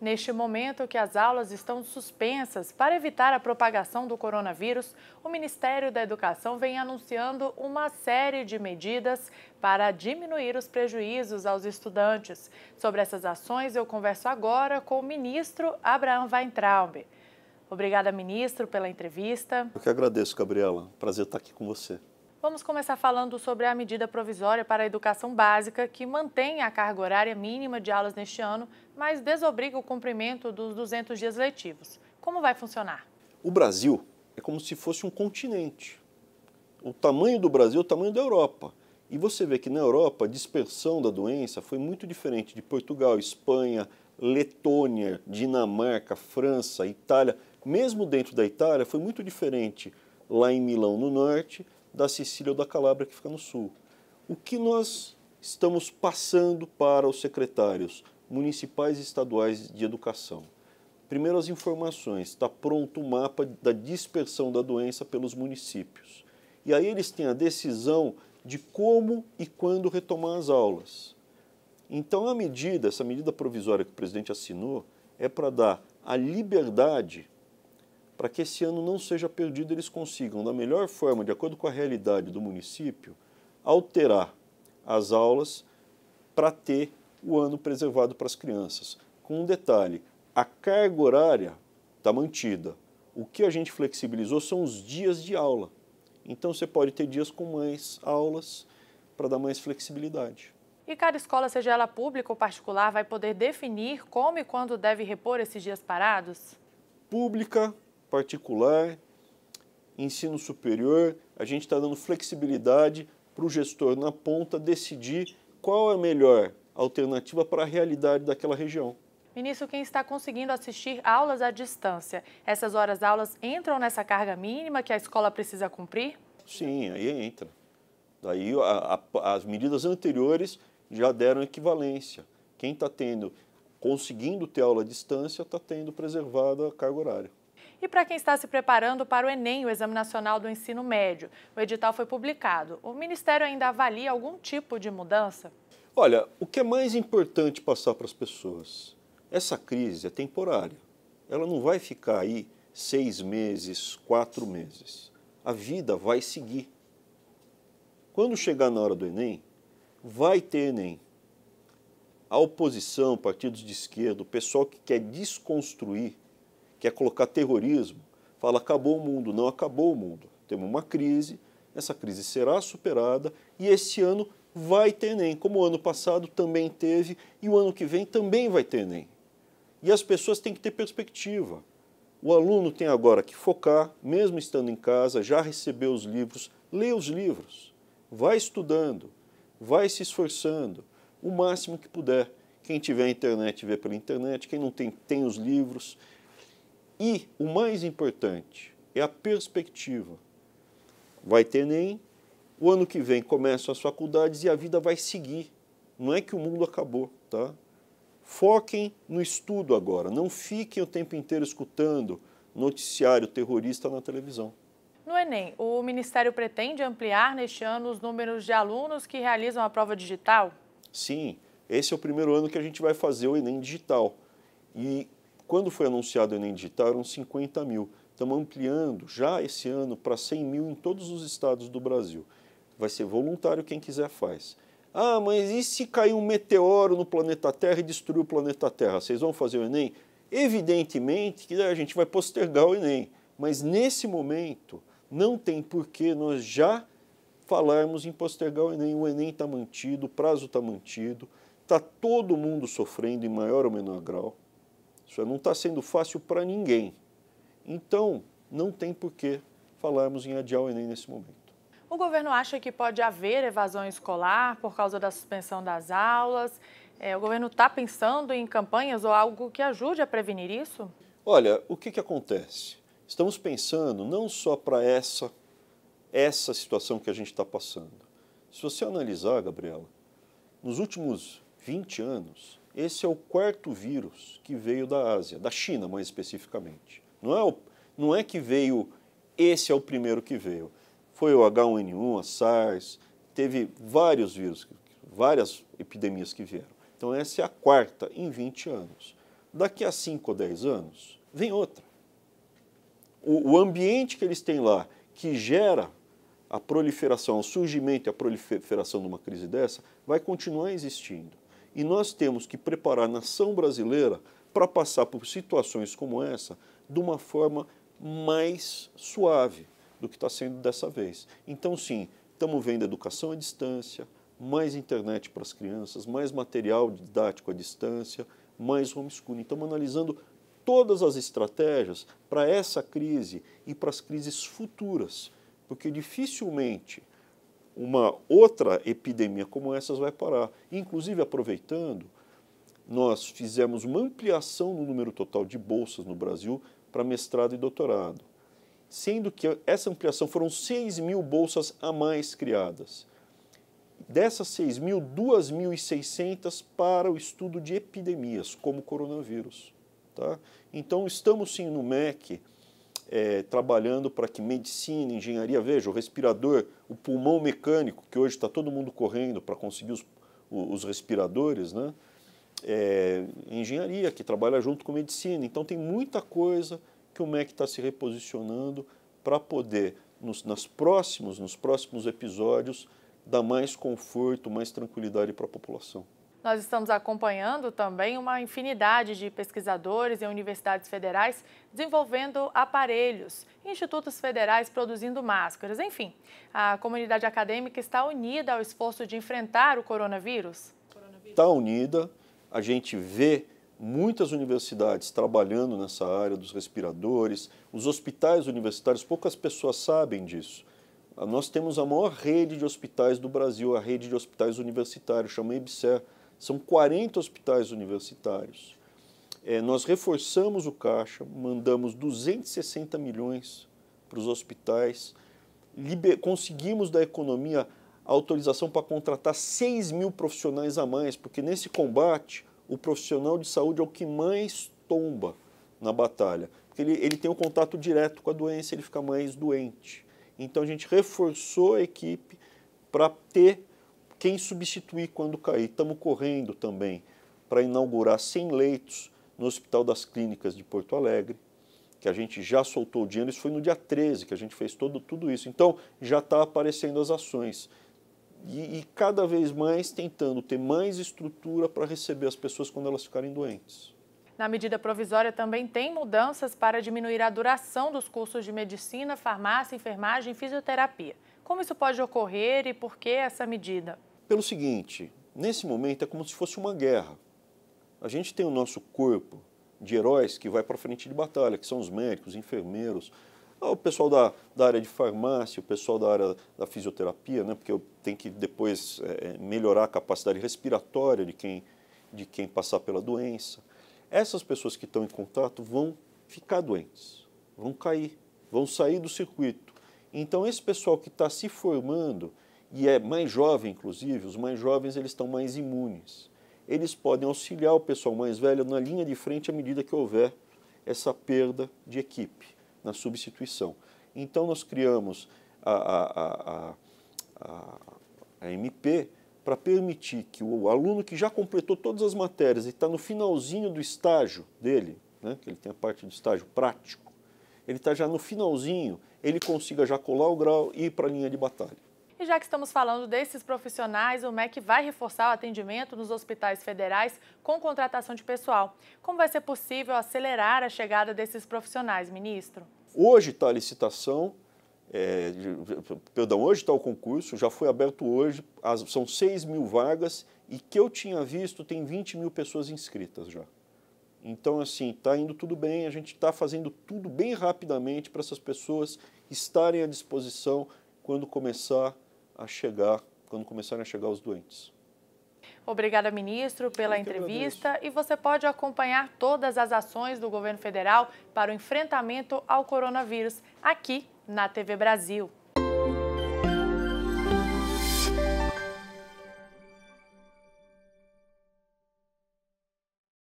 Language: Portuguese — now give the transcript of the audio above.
Neste momento que as aulas estão suspensas para evitar a propagação do coronavírus, o Ministério da Educação vem anunciando uma série de medidas para diminuir os prejuízos aos estudantes. Sobre essas ações, eu converso agora com o ministro Abraham Weintraub. Obrigada, ministro, pela entrevista. Eu que agradeço, Gabriela. Prazer estar aqui com você. Vamos começar falando sobre a medida provisória para a educação básica, que mantém a carga horária mínima de aulas neste ano, mas desobriga o cumprimento dos 200 dias letivos. Como vai funcionar? O Brasil é como se fosse um continente. O tamanho do Brasil é o tamanho da Europa. E você vê que na Europa a dispersão da doença foi muito diferente de Portugal, Espanha, Letônia, Dinamarca, França, Itália. Mesmo dentro da Itália, foi muito diferente lá em Milão, no norte, da Sicília ou da Calábria, que fica no sul. O que nós estamos passando para os secretários municipais e estaduais de educação? Primeiro, as informações. Está pronto o mapa da dispersão da doença pelos municípios. E aí eles têm a decisão de como e quando retomar as aulas. Então, a medida, essa medida provisória que o presidente assinou, é para dar a liberdade para que esse ano não seja perdido, eles consigam, da melhor forma, de acordo com a realidade do município, alterar as aulas para ter o ano preservado para as crianças. Com um detalhe, a carga horária está mantida. O que a gente flexibilizou são os dias de aula. Então você pode ter dias com mais aulas para dar mais flexibilidade. E cada escola, seja ela pública ou particular, vai poder definir como e quando deve repor esses dias parados? Pública, particular, ensino superior, a gente está dando flexibilidade para o gestor na ponta decidir qual é a melhor alternativa para a realidade daquela região. Ministro, quem está conseguindo assistir aulas à distância, essas horas aulas entram nessa carga mínima que a escola precisa cumprir? Sim, aí entra. Daí a, a, as medidas anteriores já deram equivalência. Quem está tendo, conseguindo ter aula à distância, está tendo preservada a carga horária e para quem está se preparando para o Enem, o Exame Nacional do Ensino Médio. O edital foi publicado. O Ministério ainda avalia algum tipo de mudança? Olha, o que é mais importante passar para as pessoas? Essa crise é temporária. Ela não vai ficar aí seis meses, quatro meses. A vida vai seguir. Quando chegar na hora do Enem, vai ter Enem. A oposição, partidos de esquerda, o pessoal que quer desconstruir quer colocar terrorismo, fala acabou o mundo. Não acabou o mundo. Temos uma crise, essa crise será superada e este ano vai ter Enem, como o ano passado também teve e o ano que vem também vai ter Enem. E as pessoas têm que ter perspectiva. O aluno tem agora que focar, mesmo estando em casa, já recebeu os livros, lê os livros, vai estudando, vai se esforçando o máximo que puder. Quem tiver internet, vê pela internet, quem não tem, tem os livros. E o mais importante é a perspectiva. Vai ter nem o ano que vem começam as faculdades e a vida vai seguir. Não é que o mundo acabou, tá? Foquem no estudo agora, não fiquem o tempo inteiro escutando noticiário terrorista na televisão. No Enem, o Ministério pretende ampliar neste ano os números de alunos que realizam a prova digital? Sim, esse é o primeiro ano que a gente vai fazer o Enem digital. E quando foi anunciado o Enem Digital, eram 50 mil. Estamos ampliando já esse ano para 100 mil em todos os estados do Brasil. Vai ser voluntário, quem quiser faz. Ah, mas e se cair um meteoro no planeta Terra e destruir o planeta Terra? Vocês vão fazer o Enem? Evidentemente que a gente vai postergar o Enem, mas nesse momento não tem por que nós já falarmos em postergar o Enem. O Enem está mantido, o prazo está mantido, está todo mundo sofrendo em maior ou menor grau. Isso não está sendo fácil para ninguém. Então, não tem por que falarmos em adiar o Enem nesse momento. O governo acha que pode haver evasão escolar por causa da suspensão das aulas? É, o governo está pensando em campanhas ou algo que ajude a prevenir isso? Olha, o que, que acontece? Estamos pensando não só para essa, essa situação que a gente está passando. Se você analisar, Gabriela, nos últimos 20 anos, esse é o quarto vírus que veio da Ásia, da China mais especificamente. Não é, o, não é que veio, esse é o primeiro que veio. Foi o H1N1, a SARS, teve vários vírus, várias epidemias que vieram. Então essa é a quarta em 20 anos. Daqui a 5 ou 10 anos, vem outra. O, o ambiente que eles têm lá, que gera a proliferação, o surgimento e a proliferação de uma crise dessa, vai continuar existindo. E nós temos que preparar a nação brasileira para passar por situações como essa de uma forma mais suave do que está sendo dessa vez. Então, sim, estamos vendo educação à distância, mais internet para as crianças, mais material didático à distância, mais homeschooling. Estamos analisando todas as estratégias para essa crise e para as crises futuras, porque dificilmente uma outra epidemia como essas vai parar. Inclusive, aproveitando, nós fizemos uma ampliação no número total de bolsas no Brasil para mestrado e doutorado, sendo que essa ampliação foram 6 mil bolsas a mais criadas. Dessas 6 mil, 2.600 para o estudo de epidemias, como o coronavírus. Tá? Então, estamos sim no MEC é, trabalhando para que medicina, engenharia, veja, o respirador, o pulmão mecânico, que hoje está todo mundo correndo para conseguir os, os respiradores, né? É, engenharia, que trabalha junto com medicina. Então tem muita coisa que o MEC está se reposicionando para poder, nos, nas próximos, nos próximos episódios, dar mais conforto, mais tranquilidade para a população. Nós estamos acompanhando também uma infinidade de pesquisadores em universidades federais desenvolvendo aparelhos, institutos federais produzindo máscaras, enfim. A comunidade acadêmica está unida ao esforço de enfrentar o coronavírus? Está unida, a gente vê muitas universidades trabalhando nessa área dos respiradores, os hospitais universitários, poucas pessoas sabem disso. Nós temos a maior rede de hospitais do Brasil, a rede de hospitais universitários, chama IBSER. São 40 hospitais universitários. É, nós reforçamos o caixa, mandamos 260 milhões para os hospitais, liber, conseguimos da economia autorização para contratar 6 mil profissionais a mais, porque nesse combate o profissional de saúde é o que mais tomba na batalha. Porque ele, ele tem o um contato direto com a doença, ele fica mais doente. Então a gente reforçou a equipe para ter quem substituir quando cair. Estamos correndo também para inaugurar 100 leitos no Hospital das Clínicas de Porto Alegre, que a gente já soltou o dinheiro, isso foi no dia 13 que a gente fez todo, tudo isso. Então já está aparecendo as ações. E, e cada vez mais tentando ter mais estrutura para receber as pessoas quando elas ficarem doentes. Na medida provisória também tem mudanças para diminuir a duração dos cursos de medicina, farmácia, enfermagem e fisioterapia. Como isso pode ocorrer e por que essa medida? Pelo seguinte, nesse momento é como se fosse uma guerra. A gente tem o nosso corpo de heróis que vai para a frente de batalha, que são os médicos, enfermeiros, ah, o pessoal da, da área de farmácia, o pessoal da área da fisioterapia, né, porque tem que depois é, é, melhorar a capacidade respiratória de quem, de quem passar pela doença. Essas pessoas que estão em contato vão ficar doentes, vão cair, vão sair do circuito. Então, esse pessoal que está se formando, e é mais jovem, inclusive, os mais jovens eles estão mais imunes. Eles podem auxiliar o pessoal mais velho na linha de frente à medida que houver essa perda de equipe na substituição. Então nós criamos a, a, a, a, a MP para permitir que o aluno que já completou todas as matérias e está no finalzinho do estágio dele, né, que ele tem a parte do estágio prático, ele está já no finalzinho, ele consiga já colar o grau e ir para a linha de batalha. E já que estamos falando desses profissionais, o MEC vai reforçar o atendimento nos hospitais federais com contratação de pessoal. Como vai ser possível acelerar a chegada desses profissionais, ministro? Hoje está a licitação, é, perdão, hoje está o concurso, já foi aberto hoje, as, são 6 mil vagas e que eu tinha visto tem 20 mil pessoas inscritas já. Então, assim, está indo tudo bem, a gente está fazendo tudo bem rapidamente para essas pessoas estarem à disposição quando começar a chegar, quando começarem a chegar os doentes. Obrigada, ministro, pela entrevista. E você pode acompanhar todas as ações do governo federal para o enfrentamento ao coronavírus aqui na TV Brasil.